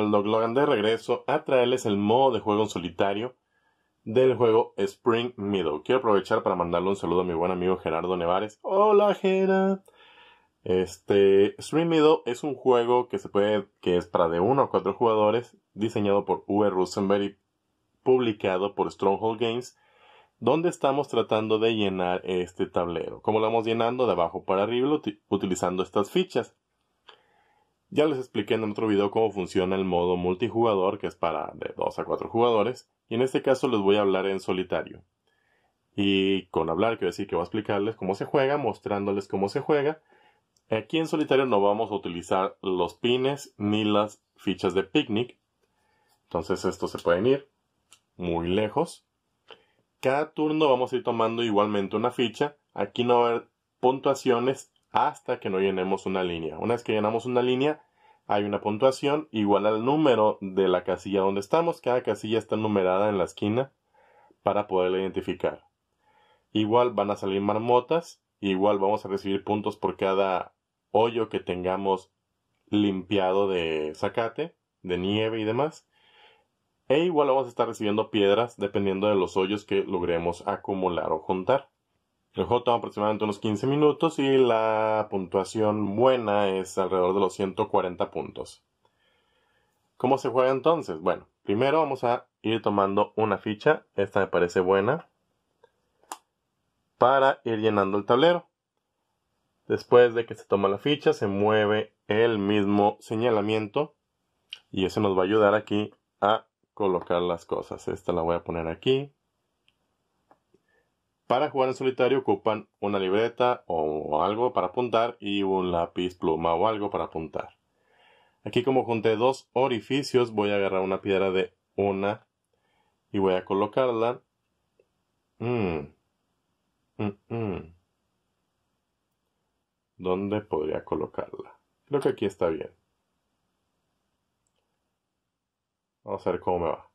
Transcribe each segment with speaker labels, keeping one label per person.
Speaker 1: el Logan de regreso a traerles el modo de juego en solitario del juego Spring Meadow. Quiero aprovechar para mandarle un saludo a mi buen amigo Gerardo Nevares. Hola, Gera. Este Spring Meadow es un juego que se puede que es para de uno a cuatro jugadores, diseñado por V. Rosenberg y publicado por Stronghold Games, donde estamos tratando de llenar este tablero. como lo vamos llenando? De abajo para arriba utilizando estas fichas. Ya les expliqué en otro video cómo funciona el modo multijugador, que es para de 2 a 4 jugadores, y en este caso les voy a hablar en solitario. Y con hablar quiero decir que voy a explicarles cómo se juega, mostrándoles cómo se juega. Aquí en solitario no vamos a utilizar los pines ni las fichas de picnic. Entonces estos se pueden ir muy lejos. Cada turno vamos a ir tomando igualmente una ficha. Aquí no va a haber puntuaciones hasta que no llenemos una línea. Una vez que llenamos una línea, hay una puntuación igual al número de la casilla donde estamos. Cada casilla está numerada en la esquina para poderla identificar. Igual van a salir marmotas, igual vamos a recibir puntos por cada hoyo que tengamos limpiado de zacate, de nieve y demás. E igual vamos a estar recibiendo piedras dependiendo de los hoyos que logremos acumular o juntar. El juego toma aproximadamente unos 15 minutos y la puntuación buena es alrededor de los 140 puntos. ¿Cómo se juega entonces? Bueno, primero vamos a ir tomando una ficha, esta me parece buena, para ir llenando el tablero. Después de que se toma la ficha, se mueve el mismo señalamiento y eso nos va a ayudar aquí a colocar las cosas. Esta la voy a poner aquí, para jugar en solitario ocupan una libreta o algo para apuntar y un lápiz, pluma o algo para apuntar. Aquí como junté dos orificios voy a agarrar una piedra de una y voy a colocarla. Mm, mm, mm. ¿Dónde podría colocarla? Creo que aquí está bien. Vamos a ver cómo me va.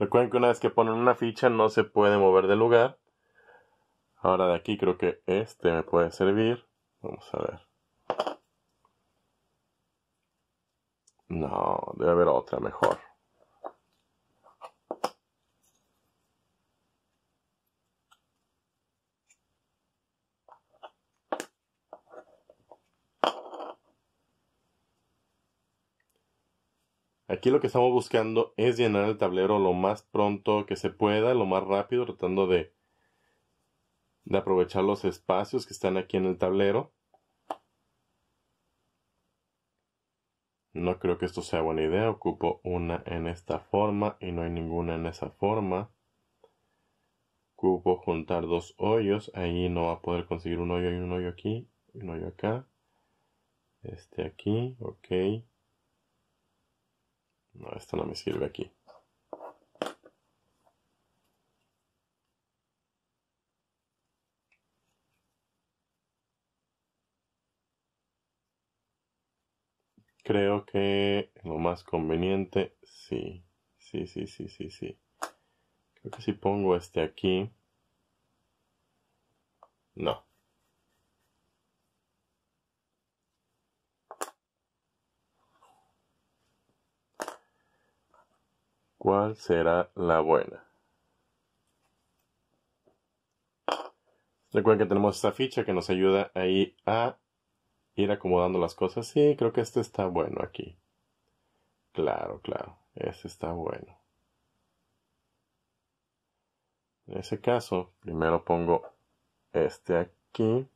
Speaker 1: Recuerden que una vez que ponen una ficha no se puede mover del lugar. Ahora de aquí creo que este me puede servir. Vamos a ver. No, debe haber otra mejor. Aquí lo que estamos buscando es llenar el tablero lo más pronto que se pueda, lo más rápido, tratando de de aprovechar los espacios que están aquí en el tablero. No creo que esto sea buena idea. Ocupo una en esta forma y no hay ninguna en esa forma. Ocupo juntar dos hoyos. Ahí no va a poder conseguir un hoyo y un hoyo aquí. Y un hoyo acá. Este aquí. Ok. No, esto no me sirve aquí. creo que lo más conveniente, sí, sí, sí, sí, sí, sí. Creo que si pongo este aquí, no. ¿Cuál será la buena? Recuerden que tenemos esta ficha que nos ayuda ahí a ir acomodando las cosas. Sí, creo que este está bueno aquí. Claro, claro, ese está bueno. En ese caso, primero pongo este aquí.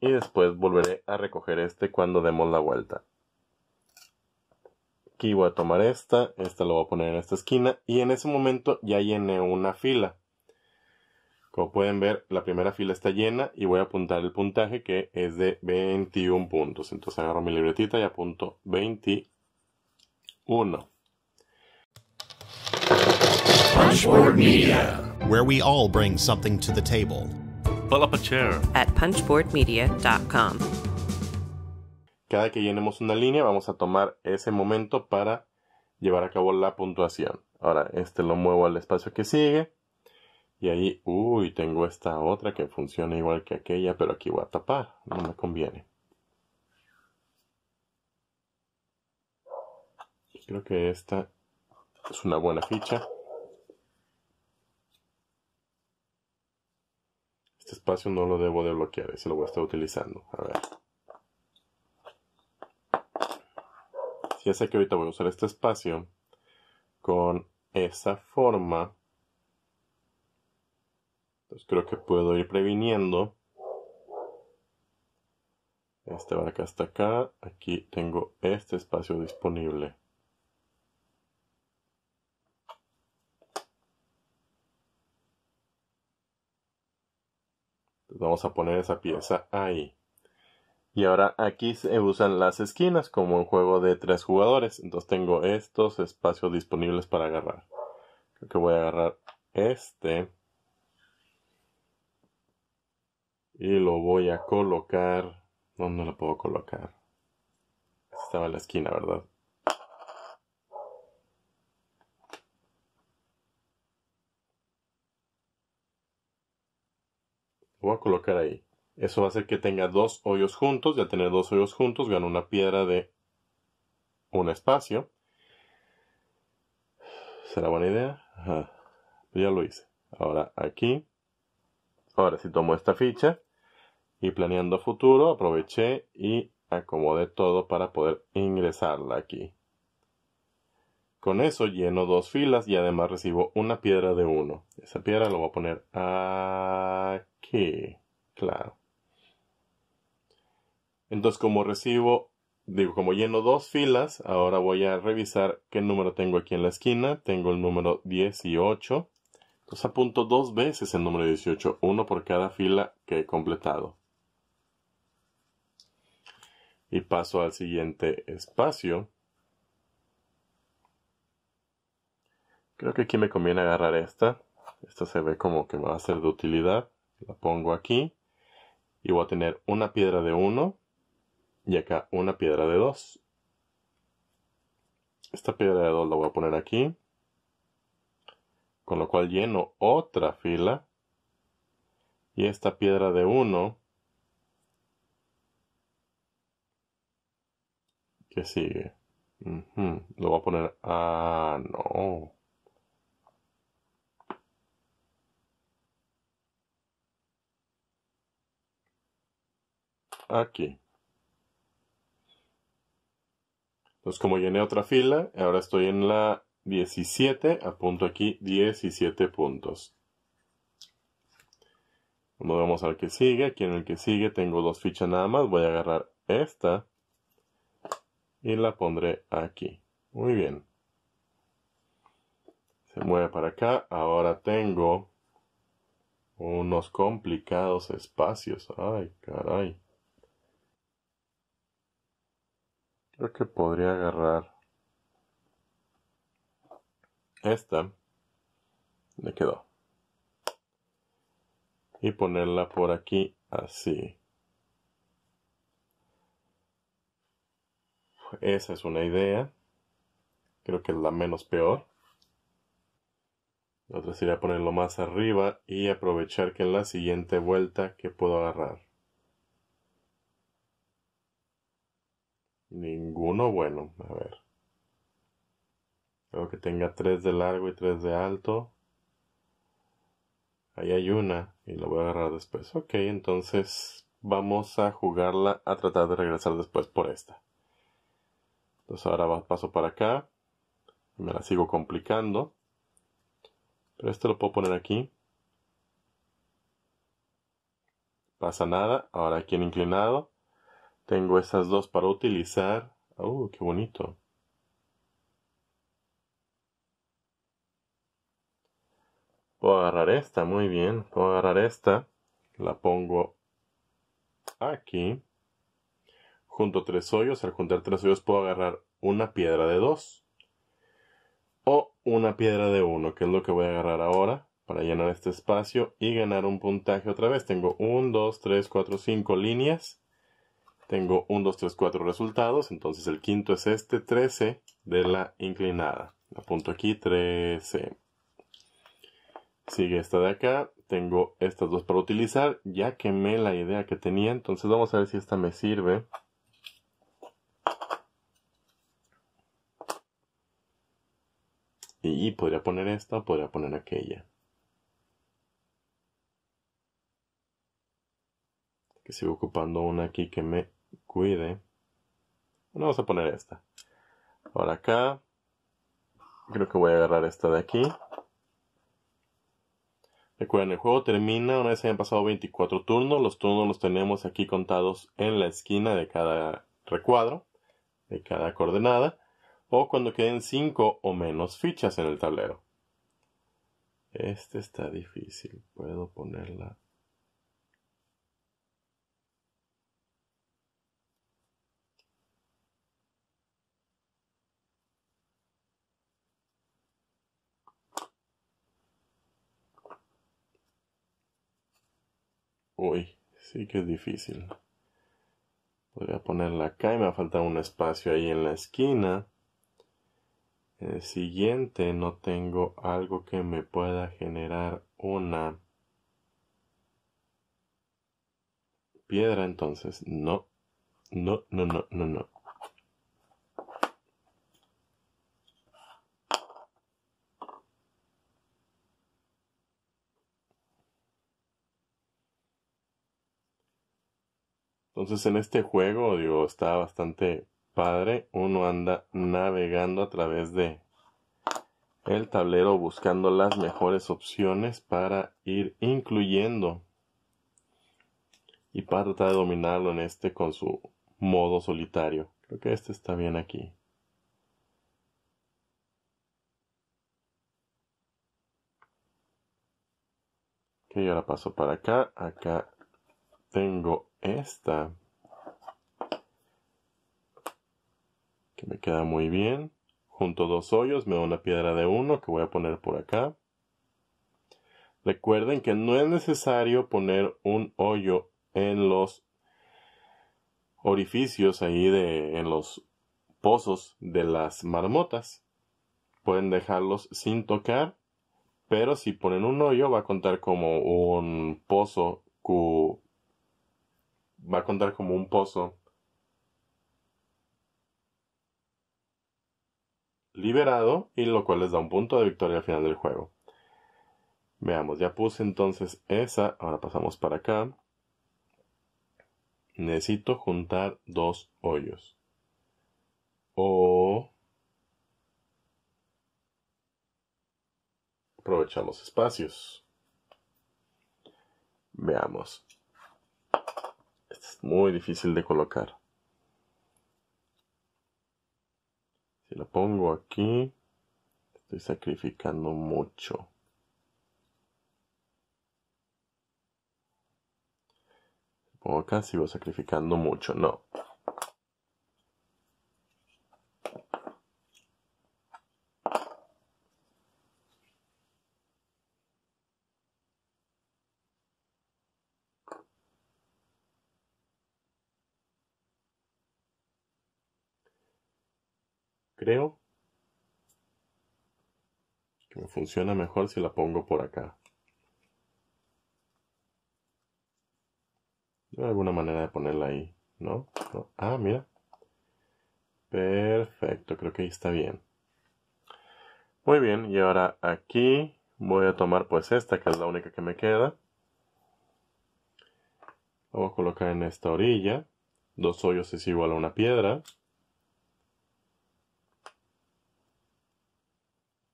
Speaker 1: Y después volveré a recoger este cuando demos la vuelta. Aquí voy a tomar esta, esta lo voy a poner en esta esquina. Y en ese momento ya llené una fila. Como pueden ver, la primera fila está llena y voy a apuntar el puntaje que es de 21 puntos. Entonces agarro mi libretita y apunto 21. Punchboard Media, Pull up a chair Cada que llenemos una línea, vamos a tomar ese momento para llevar a cabo la puntuación. Ahora, este lo muevo al espacio que sigue y ahí, uy, tengo esta otra que funciona igual que aquella, pero aquí voy a tapar, no me conviene. Creo que esta es una buena ficha. Este espacio no lo debo de bloquear, ese lo voy a estar utilizando. A ver. Ya sé que ahorita voy a usar este espacio con esa forma pues, creo que puedo ir previniendo. Este acá hasta acá. Aquí tengo este espacio disponible. vamos a poner esa pieza ahí. Y ahora aquí se usan las esquinas como un juego de tres jugadores. Entonces tengo estos espacios disponibles para agarrar. Creo que voy a agarrar este. Y lo voy a colocar. No, no lo puedo colocar. Estaba en la esquina, ¿verdad? Lo voy a colocar ahí. Eso va a hacer que tenga dos hoyos juntos. ya tener dos hoyos juntos, gano una piedra de un espacio. ¿Será buena idea? Pues ya lo hice. Ahora aquí. Ahora si tomo esta ficha y planeando futuro aproveché y acomodé todo para poder ingresarla aquí. Con eso lleno dos filas y además recibo una piedra de uno. Esa piedra la voy a poner aquí. Claro. Entonces como recibo, digo, como lleno dos filas, ahora voy a revisar qué número tengo aquí en la esquina. Tengo el número 18. Entonces apunto dos veces el número 18, uno por cada fila que he completado y paso al siguiente espacio. Creo que aquí me conviene agarrar esta. Esta se ve como que va a ser de utilidad. La pongo aquí. Y voy a tener una piedra de 1. Y acá una piedra de 2. Esta piedra de 2 la voy a poner aquí. Con lo cual lleno otra fila. Y esta piedra de 1 sigue. Lo voy a poner. Ah, no. Aquí. Entonces, como llené otra fila, ahora estoy en la 17. Apunto aquí 17 puntos. Nos vamos al que sigue. Aquí en el que sigue tengo dos fichas nada más. Voy a agarrar esta y la pondré aquí. Muy bien. Se mueve para acá. Ahora tengo unos complicados espacios. Ay, caray. Creo que podría agarrar esta. Me quedó. Y ponerla por aquí así. Esa es una idea. Creo que es la menos peor. La otra sería ponerlo más arriba y aprovechar que en la siguiente vuelta que puedo agarrar. Ninguno bueno, a ver. Creo que tenga 3 de largo y 3 de alto. Ahí hay una y la voy a agarrar después. Ok, entonces vamos a jugarla a tratar de regresar después por esta. Entonces ahora paso para acá. me la sigo complicando. Pero este lo puedo poner aquí. Pasa nada. Ahora aquí en inclinado. Tengo esas dos para utilizar. Uh, qué bonito! Puedo agarrar esta, muy bien. Puedo agarrar esta. La pongo aquí junto tres hoyos. Al juntar tres hoyos puedo agarrar una piedra de dos o una piedra de uno, que es lo que voy a agarrar ahora para llenar este espacio y ganar un puntaje otra vez. Tengo 1, 2, 3, 4, 5 líneas. Tengo un, 2, 3, cuatro resultados. Entonces el quinto es este 13 de la inclinada. Apunto aquí 13. Sigue esta de acá. Tengo estas dos para utilizar. Ya quemé la idea que tenía. Entonces vamos a ver si esta me sirve. y, podría poner esta o podría poner aquella. Que sigo ocupando una aquí que me cuide. Bueno, vamos a poner esta. Ahora acá. Creo que voy a agarrar esta de aquí. Recuerden, el juego termina una vez hayan pasado 24 turnos. Los turnos los tenemos aquí contados en la esquina de cada recuadro, de cada coordenada o cuando queden cinco o menos fichas en el tablero. Este está difícil, puedo ponerla. Uy, sí que es difícil. Podría ponerla acá y me va a faltar un espacio ahí en la esquina el eh, siguiente no tengo algo que me pueda generar una piedra, entonces no, no, no, no, no, no. Entonces en este juego, digo, está bastante padre, uno anda navegando a través de el tablero buscando las mejores opciones para ir incluyendo y para tratar de dominarlo en este con su modo solitario. Creo que este está bien aquí. yo ahora paso para acá. Acá tengo esta. que me queda muy bien. Junto dos hoyos, me da una piedra de uno que voy a poner por acá. Recuerden que no es necesario poner un hoyo en los orificios ahí de en los pozos de las marmotas. Pueden dejarlos sin tocar, pero si ponen un hoyo va a contar como un pozo va a contar como un pozo liberado y lo cual les da un punto de victoria al final del juego. Veamos, ya puse entonces esa, ahora pasamos para acá. Necesito juntar dos hoyos. O aprovechar los espacios. Veamos. Este es muy difícil de colocar. Si lo pongo aquí, estoy sacrificando mucho. Pongo acá, sigo sacrificando mucho. No, funciona mejor si la pongo por acá. Hay alguna manera de ponerla ahí, ¿no? Ah, mira. Perfecto, creo que ahí está bien. Muy bien, y ahora aquí voy a tomar pues esta, que es la única que me queda. voy a colocar en esta orilla. Dos hoyos es igual a una piedra.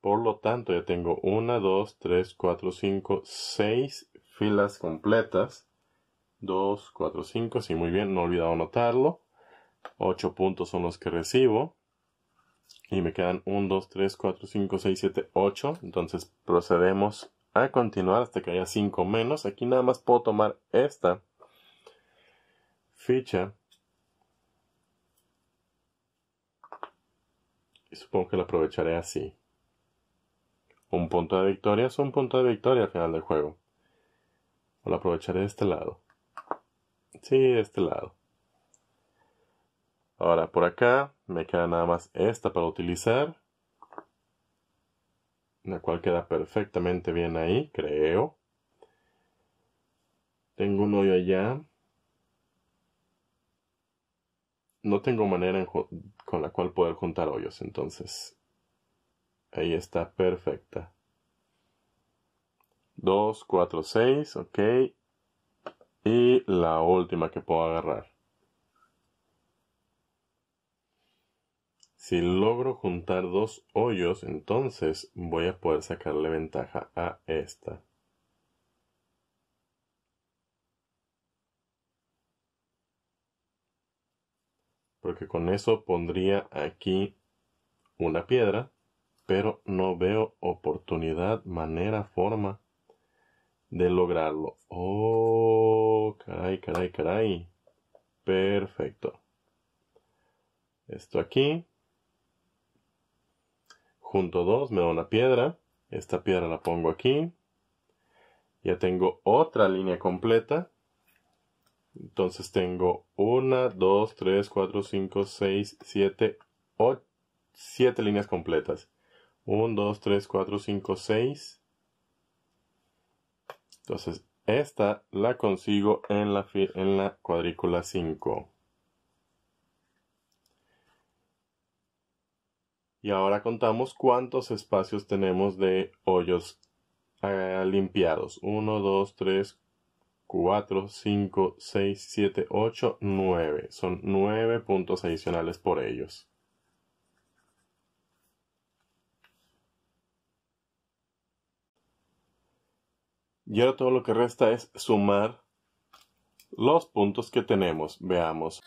Speaker 1: Por lo tanto, ya tengo 1, 2, 3, 4, 5, 6 filas completas. 2, 4, 5, sí, muy bien, no he olvidado anotarlo. 8 puntos son los que recibo. Y me quedan 1, 2, 3, 4, 5, 6, 7, 8. Entonces procedemos a continuar hasta que haya 5 menos. Aquí nada más puedo tomar esta ficha. Y supongo que la aprovecharé así. Un punto de victoria es un punto de victoria al final del juego. lo aprovecharé de este lado. Sí, de este lado. Ahora por acá me queda nada más esta para utilizar. La cual queda perfectamente bien ahí, creo. Tengo un hoyo allá. No tengo manera con la cual poder juntar hoyos, entonces Ahí está perfecta. 2, 4, 6, ok. Y la última que puedo agarrar. Si logro juntar dos hoyos, entonces voy a poder sacarle ventaja a esta. Porque con eso pondría aquí una piedra pero no veo oportunidad, manera, forma de lograrlo. Oh, caray, caray, caray. Perfecto. Esto aquí. Junto dos, me da una piedra. Esta piedra la pongo aquí. Ya tengo otra línea completa. Entonces tengo una, dos, tres, cuatro, cinco, seis, siete. 8, siete líneas completas. 1, 2, 3, 4, 5, 6. Entonces, esta la consigo en la, en la cuadrícula 5. Y ahora contamos cuántos espacios tenemos de hoyos eh, limpiados. 1, 2, 3, 4, 5, 6, 7, 8, 9. Son 9 puntos adicionales por ellos. Y ahora todo lo que resta es sumar los puntos que tenemos. Veamos.